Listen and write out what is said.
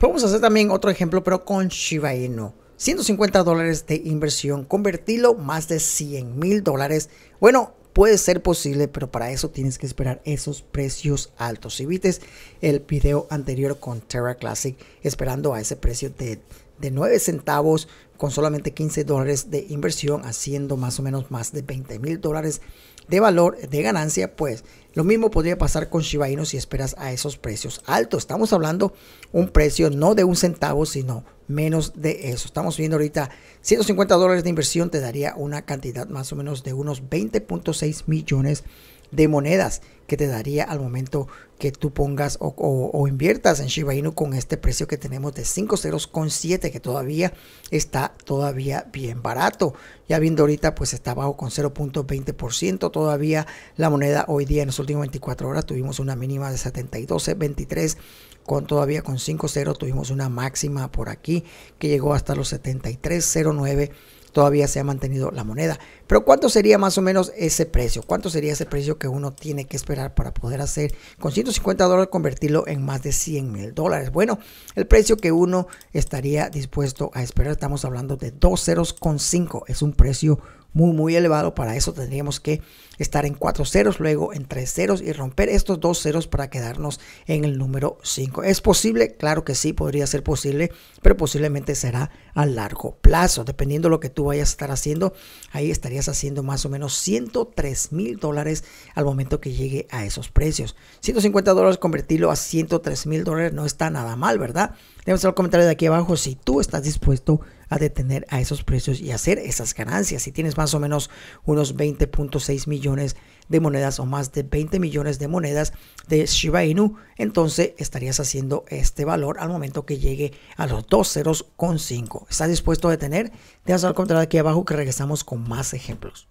Podemos hacer también otro ejemplo, pero con Shiba 150 dólares de inversión, convertirlo más de 100 mil dólares. Bueno, puede ser posible, pero para eso tienes que esperar esos precios altos. Si viste el video anterior con Terra Classic, esperando a ese precio de, 9 centavos con solamente 15 dólares de inversión, haciendo más o menos más de 20 mil dólares de valor de ganancia, pues lo mismo podría pasar con Shiba Inu si esperas a esos precios altos. Estamos hablando un precio no de un centavo, sino menos de eso. Estamos viendo ahorita 150 dólares de inversión te daría una cantidad más o menos de unos 20.6 millones de monedas que te daría al momento que tú pongas o, inviertas en Shiba Inu con este precio que tenemos de 5 ceros con 7 que todavía está todavía bien barato ya viendo ahorita pues está bajo con 0.20% todavía la moneda hoy día en las últimas 24 horas tuvimos una mínima de 72.23 con todavía con 5 ceros tuvimos una máxima por aquí que llegó hasta los 73.09 todavía se ha mantenido la moneda. Pero ¿cuánto sería más o menos ese precio? ¿Cuánto sería ese precio que uno tiene que esperar para poder hacer con 150 dólares convertirlo en más de 100 mil dólares? Bueno, el precio que uno estaría dispuesto a esperar, estamos hablando de dos ceros con cinco es un precio muy, muy elevado. Para eso tendríamos que estar en cuatro ceros, luego en tres ceros y romper estos dos ceros para quedarnos en el número 5. ¿Es posible? Claro que sí, podría ser posible, pero posiblemente será a largo plazo. Dependiendo de lo que tú vayas a estar haciendo, ahí estarías haciendo más o menos 103 mil dólares al momento que llegue a esos precios. 150 dólares, convertirlo a 103 mil dólares no está nada mal, ¿verdad? Déjanos los comentario de aquí abajo si tú estás dispuesto a detener a esos precios y hacer esas ganancias. Si tienes más o menos unos 20.6 millones de monedas o más de 20 millones de monedas de Shiba Inu, entonces estarías haciendo este valor al momento que llegue a los dos ceros con ¿Estás dispuesto a detener? Déjanos un comentario de aquí abajo que regresamos con más ejemplos.